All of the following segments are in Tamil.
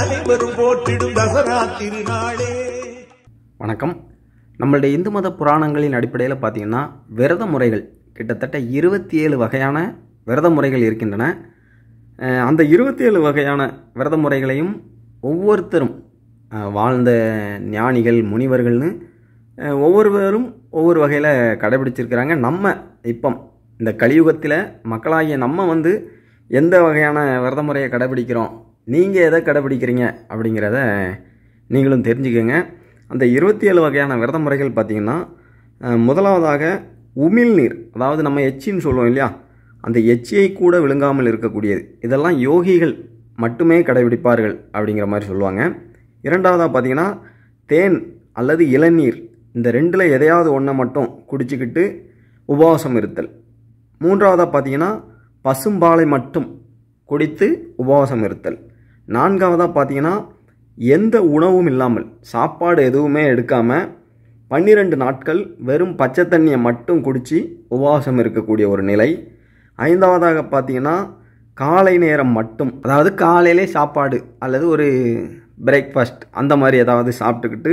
அனைவரும் போட்டிடும் தசரா திருநாளே வணக்கம் நம்மளுடைய இந்து மத புராணங்களின் அடிப்படையில் பார்த்தீங்கன்னா விரத முறைகள் கிட்டத்தட்ட இருபத்தி ஏழு வகையான விரத முறைகள் இருக்கின்றன அந்த இருபத்தி ஏழு வகையான விரத முறைகளையும் ஒவ்வொருத்தரும் வாழ்ந்த ஞானிகள் முனிவர்கள்னு ஒவ்வொருவரும் ஒவ்வொரு வகையில் கடைபிடிச்சிருக்கிறாங்க நம்ம இப்போ இந்த கலியுகத்தில் மக்களாகிய நம்ம வந்து எந்த வகையான விரத முறையை கடைபிடிக்கிறோம் நீங்கள் எதை கடைப்பிடிக்கிறீங்க அப்படிங்கிறத நீங்களும் தெரிஞ்சுக்கோங்க அந்த இருபத்தி ஏழு வகையான விரத முறைகள் பார்த்திங்கன்னா முதலாவதாக உமிழ்நீர் அதாவது நம்ம எச்சின்னு சொல்லுவோம் இல்லையா அந்த எச்சியை கூட விழுங்காமல் இருக்கக்கூடியது இதெல்லாம் யோகிகள் மட்டுமே கடைபிடிப்பார்கள் அப்படிங்கிற மாதிரி சொல்லுவாங்க இரண்டாவதாக பார்த்திங்கன்னா தேன் அல்லது இளநீர் இந்த ரெண்டில் எதையாவது ஒன்றை மட்டும் குடிச்சிக்கிட்டு உபவாசம் இருத்தல் மூன்றாவதாக பார்த்திங்கன்னா பசும்பாலை மட்டும் குடித்து உபவாசம் இருத்தல் நான்காவதாக பார்த்தீங்கன்னா எந்த உணவும் இல்லாமல் சாப்பாடு எதுவுமே எடுக்காமல் பன்னிரெண்டு நாட்கள் வெறும் பச்சை தண்ணியை மட்டும் குடித்து உபவாசம் இருக்கக்கூடிய ஒரு நிலை ஐந்தாவதாக பார்த்தீங்கன்னா காலை நேரம் மட்டும் அதாவது காலையிலே சாப்பாடு அல்லது ஒரு பிரேக்ஃபாஸ்ட் அந்த மாதிரி ஏதாவது சாப்பிட்டுக்கிட்டு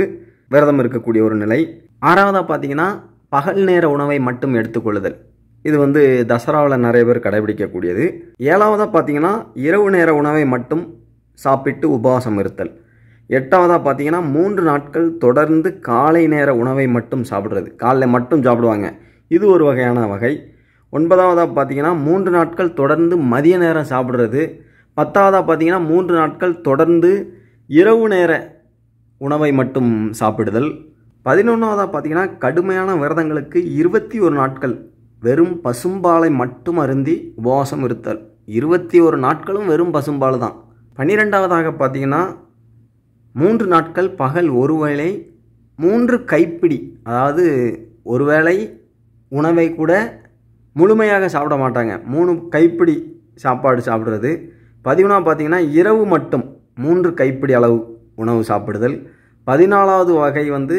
விரதம் இருக்கக்கூடிய ஒரு நிலை ஆறாவதாக பார்த்தீங்கன்னா பகல் நேர உணவை மட்டும் எடுத்துக்கொள்ளுதல் இது வந்து தசராவில் நிறைய பேர் கடைபிடிக்கக்கூடியது ஏழாவதாக பார்த்தீங்கன்னா இரவு நேர உணவை மட்டும் சாப்பிட்டு உபவாசம் இருத்தல் எட்டாவதாக பார்த்தீங்கன்னா மூன்று நாட்கள் தொடர்ந்து காலை நேர உணவை மட்டும் சாப்பிட்றது காலைல மட்டும் சாப்பிடுவாங்க இது ஒரு வகையான வகை ஒன்பதாவதாக பார்த்தீங்கன்னா மூன்று நாட்கள் தொடர்ந்து மதிய நேரம் சாப்பிட்றது பத்தாவதாக பார்த்தீங்கன்னா மூன்று நாட்கள் தொடர்ந்து இரவு நேர உணவை மட்டும் சாப்பிடுதல் பதினொன்றாவதாக பார்த்தீங்கன்னா கடுமையான விரதங்களுக்கு இருபத்தி ஒரு நாட்கள் வெறும் பசும்பாலை மட்டும் அருந்தி உபவாசம் இருத்தல் இருபத்தி ஒரு நாட்களும் வெறும் பசும்பால் தான் பன்னிரெண்டாவதாக பார்த்தீங்கன்னா மூன்று நாட்கள் பகல் ஒரு வேளை மூன்று கைப்பிடி அதாவது ஒரு வேளை உணவை கூட முழுமையாக சாப்பிட மாட்டாங்க மூணு கைப்பிடி சாப்பாடு சாப்பிட்றது பதிமூணாக பார்த்திங்கன்னா இரவு மட்டும் மூன்று கைப்பிடி அளவு உணவு சாப்பிடுதல் பதினாலாவது வகை வந்து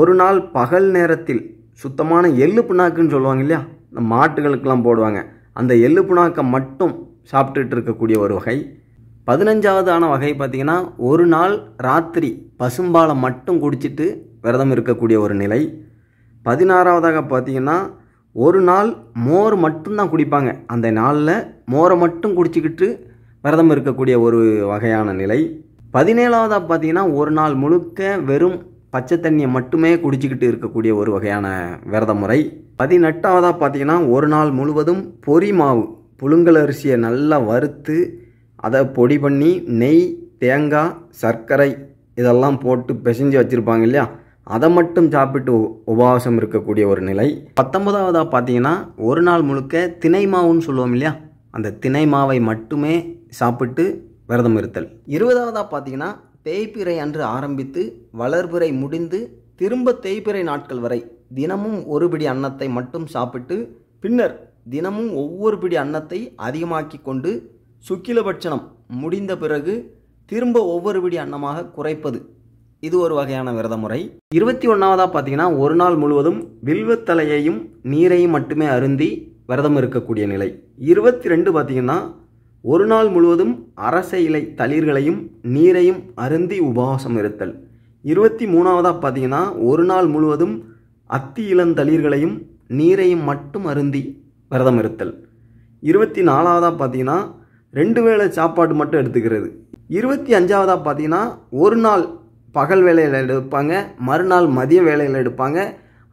ஒரு நாள் பகல் நேரத்தில் சுத்தமான எள்ளு புண்ணாக்குன்னு சொல்லுவாங்க இல்லையா இந்த மாட்டுகளுக்கெல்லாம் போடுவாங்க அந்த எள்ளு புண்ணாக்கை மட்டும் சாப்பிட்டுட்டு இருக்கக்கூடிய ஒரு வகை பதினஞ்சாவது ஆன வகை பார்த்திங்கன்னா ஒரு நாள் ராத்திரி பசும்பாலை மட்டும் குடிச்சிட்டு விரதம் இருக்கக்கூடிய ஒரு நிலை பதினாறாவதாக பார்த்திங்கன்னா ஒரு நாள் மோர் மட்டும்தான் குடிப்பாங்க அந்த நாளில் மோரை மட்டும் குடிச்சிக்கிட்டு விரதம் இருக்கக்கூடிய ஒரு வகையான நிலை பதினேழாவதாக பார்த்திங்கன்னா ஒரு நாள் முழுக்க வெறும் பச்சை தண்ணியை மட்டுமே குடிச்சிக்கிட்டு இருக்கக்கூடிய ஒரு வகையான விரத முறை பதினெட்டாவதாக பார்த்திங்கன்னா ஒரு நாள் முழுவதும் பொறி மாவு புழுங்கல் அரிசியை நல்லா வறுத்து அதை பொடி பண்ணி நெய் தேங்காய் சர்க்கரை இதெல்லாம் போட்டு பிசைஞ்சு வச்சுருப்பாங்க இல்லையா அதை மட்டும் சாப்பிட்டு உபவாசம் இருக்கக்கூடிய ஒரு நிலை பத்தொன்பதாவதாக பார்த்தீங்கன்னா ஒரு நாள் முழுக்க திணை மாவுன்னு சொல்லுவோம் இல்லையா அந்த திணை மாவை மட்டுமே சாப்பிட்டு விரதம் இருத்தல் இருபதாவதாக பார்த்தீங்கன்னா தேய்பிறை அன்று ஆரம்பித்து வளர்பிறை முடிந்து திரும்ப தேய்பிறை நாட்கள் வரை தினமும் ஒரு பிடி அன்னத்தை மட்டும் சாப்பிட்டு பின்னர் தினமும் ஒவ்வொரு பிடி அன்னத்தை அதிகமாக்கி கொண்டு சுக்கிலபட்சணம் முடிந்த பிறகு திரும்ப ஒவ்வொரு விடி அன்னமாக குறைப்பது இது ஒரு வகையான விரத முறை இருபத்தி ஒன்றாவதாக பார்த்தீங்கன்னா ஒரு நாள் முழுவதும் வில்வத்தலையையும் நீரையும் மட்டுமே அருந்தி விரதம் இருக்கக்கூடிய நிலை இருபத்தி ரெண்டு பார்த்தீங்கன்னா ஒரு நாள் முழுவதும் அரச இலை தளிர்களையும் நீரையும் அருந்தி உபவாசம் இருத்தல் இருபத்தி மூணாவதாக பார்த்தீங்கன்னா ஒரு நாள் முழுவதும் அத்தி இளந்தளிர்களையும் நீரையும் மட்டும் அருந்தி விரதம் இருத்தல் இருபத்தி நாலாவதாக பார்த்தீங்கன்னா ரெண்டு வேளை சாப்பாடு மட்டும் எடுத்துக்கிறது இருபத்தி அஞ்சாவதாக பார்த்தீங்கன்னா ஒரு நாள் பகல் வேலையில் எடுப்பாங்க மறுநாள் மதிய வேலையில் எடுப்பாங்க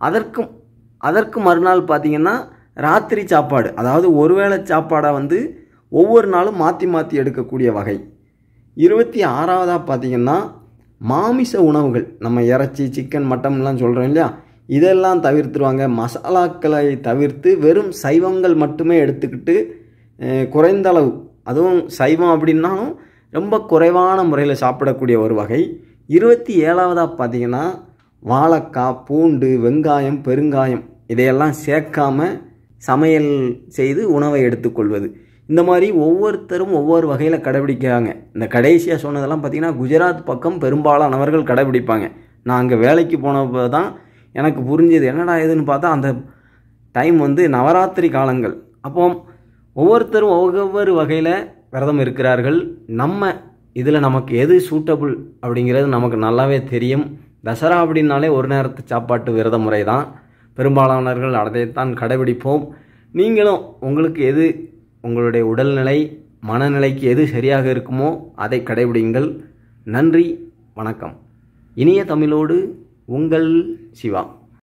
அதற்கும் அதற்கு மறுநாள் பார்த்திங்கன்னா ராத்திரி சாப்பாடு அதாவது ஒரு வேளை சாப்பாடாக வந்து ஒவ்வொரு நாளும் மாற்றி மாற்றி எடுக்கக்கூடிய வகை இருபத்தி ஆறாவதாக பார்த்திங்கன்னா மாமிச உணவுகள் நம்ம இறைச்சி சிக்கன் மட்டன்லாம் சொல்கிறோம் இல்லையா இதெல்லாம் தவிர்த்துருவாங்க மசாலாக்களை தவிர்த்து வெறும் சைவங்கள் மட்டுமே எடுத்துக்கிட்டு குறைந்தளவு அதுவும் சைவம் அப்படின்னாலும் ரொம்ப குறைவான முறையில் சாப்பிடக்கூடிய ஒரு வகை இருபத்தி ஏழாவதாக பார்த்திங்கன்னா வாழைக்காய் பூண்டு வெங்காயம் பெருங்காயம் இதையெல்லாம் சேர்க்காமல் சமையல் செய்து உணவை எடுத்துக்கொள்வது இந்த மாதிரி ஒவ்வொருத்தரும் ஒவ்வொரு வகையில் கடைபிடிக்கிறாங்க இந்த கடைசியாக சொன்னதெல்லாம் பார்த்திங்கன்னா குஜராத் பக்கம் பெரும்பாலானவர்கள் கடைபிடிப்பாங்க நான் அங்கே வேலைக்கு போனப்போ தான் எனக்கு புரிஞ்சது என்னடா இதுன்னு பார்த்தா அந்த டைம் வந்து நவராத்திரி காலங்கள் அப்போ ஒவ்வொருத்தரும் ஒவ்வொரு வகையில் விரதம் இருக்கிறார்கள் நம்ம இதில் நமக்கு எது சூட்டபுள் அப்படிங்கிறது நமக்கு நல்லாவே தெரியும் தசரா அப்படின்னாலே ஒரு நேரத்து சாப்பாட்டு விரத முறை தான் பெரும்பாலானவர்கள் அதைத்தான் கடைபிடிப்போம் நீங்களும் உங்களுக்கு எது உங்களுடைய உடல்நிலை மனநிலைக்கு எது சரியாக இருக்குமோ அதை கடைபிடிங்கள் நன்றி வணக்கம் இனிய தமிழோடு உங்கள் சிவா